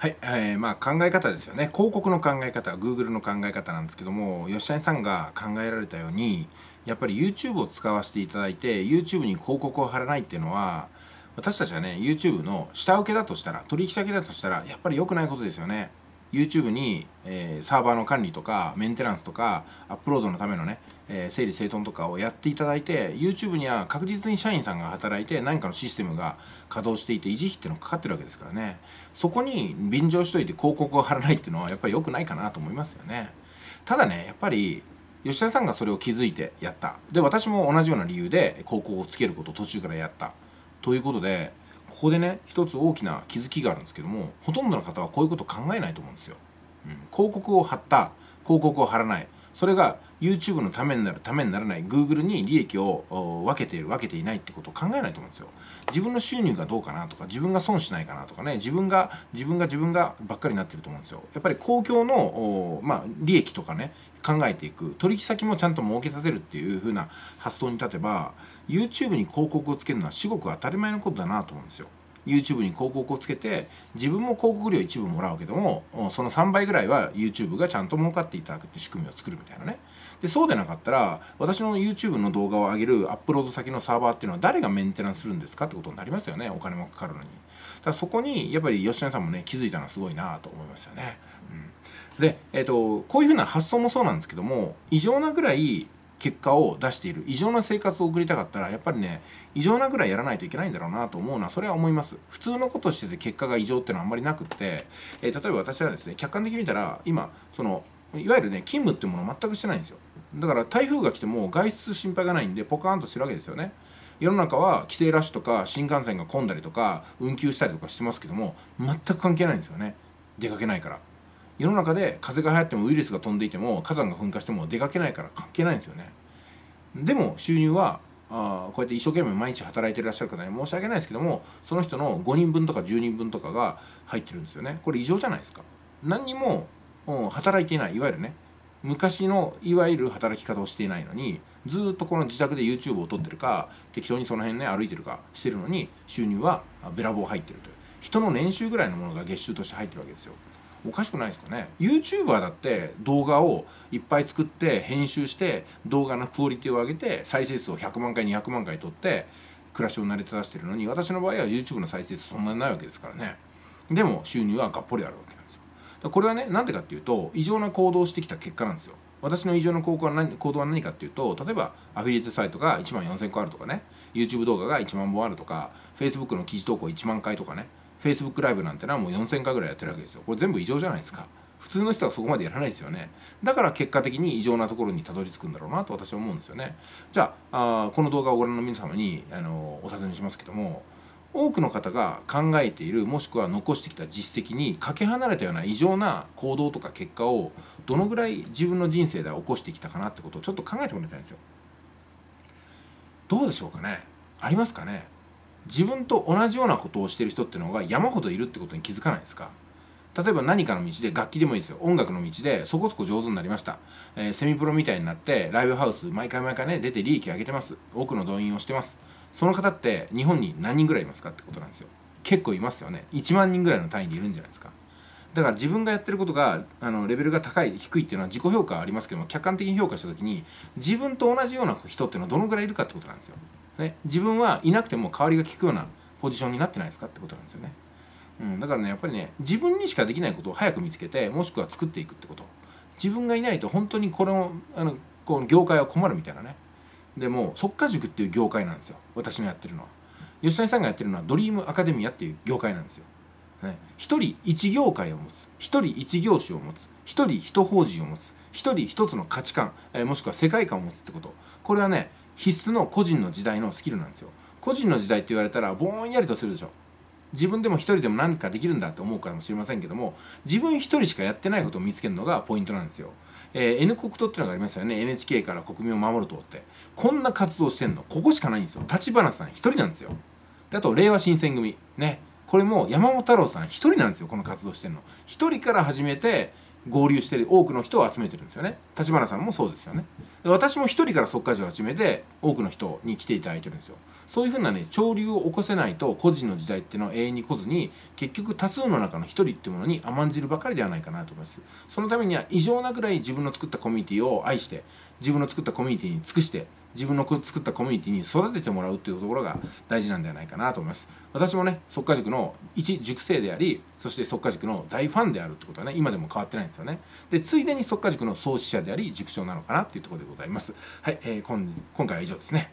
はい、えー、まあ考え方ですよね広告の考え方 Google の考え方なんですけども吉谷さんが考えられたようにやっぱり YouTube を使わせていただいて YouTube に広告を貼らないっていうのは私たちはね YouTube の下請けだとしたら取引先だとしたらやっぱり良くないことですよね YouTube に、えー、サーバーの管理とかメンテナンスとかアップロードのためのねえー、整理整頓とかをやっていただいて YouTube には確実に社員さんが働いて何かのシステムが稼働していて維持費っていうのがかかってるわけですからねそこに便乗しといて広告を貼らないっていうのはやっぱり良くないかなと思いますよねただねやっぱり吉田さんがそれを気づいてやったで私も同じような理由で広告をつけることを途中からやったということでここでね一つ大きな気づきがあるんですけどもほとんどの方はこういうこと考えないと思うんですよ、うん、広告を貼った広告を貼らないそれが YouTube のためになるためにならない Google に利益を分けている分けていないってことを考えないと思うんですよ自分の収入がどうかなとか自分が損しないかなとかね自分が自分が自分がばっかりになってると思うんですよやっぱり公共のまあ、利益とかね考えていく取引先もちゃんと儲けさせるっていう風な発想に立てば YouTube に広告をつけるのは至極当たり前のことだなと思うんですよ YouTube に広告をつけて自分も広告料一部もらうけどもその3倍ぐらいは YouTube がちゃんと儲かっていただくって仕組みを作るみたいなねでそうでなかったら私の YouTube の動画を上げるアップロード先のサーバーっていうのは誰がメンテナンスするんですかってことになりますよねお金もかかるのにただそこにやっぱり吉野さんもね気づいたのはすごいなと思いますよね、うん、で、えーと、とこういうふうな発想もそうなんですけども異常なぐらい結果を出している異常な生活を送りたかったらやっぱりね異常なぐらいやらないといけないんだろうなと思うのはそれは思います普通のことしてて結果が異常ってのはあんまりなくって、えー、例えば私はですね客観的に見たら今そのいわゆるね勤務っていうものを全くしてないんですよだから台風が来ても外出心配がないんでポカーンとしてるわけですよね世の中は帰省ラッシュとか新幹線が混んだりとか運休したりとかしてますけども全く関係ないんですよね出かけないから世の中で風が流行ってもウイルスが飛んでいても火山が噴火しても出かけないから関係ないんですよねでも収入はあこうやって一生懸命毎日働いてらっしゃる方に申し訳ないですけどもその人の5人分とか10人分とかが入ってるんですよねこれ異常じゃないですか何にも働いていないいわゆるね昔のいわゆる働き方をしていないのにずっとこの自宅で YouTube を撮ってるか適当にその辺ね歩いてるかしてるのに収入はべらぼう入ってるという人の年収ぐらいのものが月収として入ってるわけですよおかしくないですかね YouTuber だって動画をいっぱい作って編集して動画のクオリティを上げて再生数を100万回200万回取って暮らしを成り立たせてるのに私の場合は YouTube の再生数そんなにないわけですからねでも収入はがっぽりあるわけなんですよこれはね何でかっていうと異常な行動をしてきた結果なんですよ私の異常な行動は何行動は何かっていうと例えばアフィリエイトサイトが1万4000個あるとかね YouTube 動画が1万本あるとか Facebook の記事投稿1万回とかねフェイスブックライブなんてのはもう4000回ぐらいやってるわけですよこれ全部異常じゃないですか普通の人はそこまでやらないですよねだから結果的に異常なところにたどり着くんだろうなと私は思うんですよねじゃああこの動画をご覧の皆様にあのお尋ねしますけども多くの方が考えているもしくは残してきた実績にかけ離れたような異常な行動とか結果をどのぐらい自分の人生では起こしてきたかなってことをちょっと考えてもらいたいんですよどうでしょうかねありますかね自分と同じようなことをしてる人ってのが山ほどいるってことに気づかないですか例えば何かの道で楽器でもいいですよ音楽の道でそこそこ上手になりました、えー、セミプロみたいになってライブハウス毎回毎回ね出て利益上げてます多くの動員をしてますその方って日本に何人ぐらいいますかってことなんですよ結構いますよね1万人ぐらいの単位でいるんじゃないですかだから自分がやってることがあのレベルが高い低いっていうのは自己評価ありますけども客観的に評価した時に自分と同じような人っていうのはどのぐらいいるかってことなんですよね、自分はいなくても代わりが利くようなポジションになってないですかってことなんですよね、うん、だからねやっぱりね自分にしかできないことを早く見つけてもしくは作っていくってこと自分がいないと本当にこのあのこの業界は困るみたいなねでも即家塾っていう業界なんですよ私のやってるのは吉谷さんがやってるのはドリームアカデミアっていう業界なんですよね、一人一業界を持つ一人一業種を持つ一人一法人を持つ一人一つの価値観、えー、もしくは世界観を持つってことこれはね必須の個人の時代のスキルなんですよ個人の時代って言われたらぼんやりとするでしょ自分でも一人でも何かできるんだって思うかもしれませんけども自分一人しかやってないことを見つけるのがポイントなんですよ、えー、N 国党っていうのがありますよね NHK から国民を守る党ってこんな活動してんのここしかないんですよ立花さん一人なんですよであと令和新選組ねこれも山本太郎さん一人なんですよこの活動してんの一人から始めて合流して多くの人を集めてるんですよね立花さんもそうですよね私も一人から即価値を始めて多くの人に来ていただいてるんですよそういうふうなね潮流を起こせないと個人の時代っていうのは永遠に来ずに結局多数の中の一人っていうものに甘んじるばかりではないかなと思いますそのためには異常なくらい自分の作ったコミュニティを愛して自分の作ったコミュニティに尽くして自分の作ったコミュニティに育ててもらうっていうところが大事なんではないかなと思います私もね即果塾の一塾生でありそして即果塾の大ファンであるってことはね今でも変わってないんですよねでついでに即果塾の創始者であり塾長なのかなっていうところでございますはい、えー、今回は以上ですね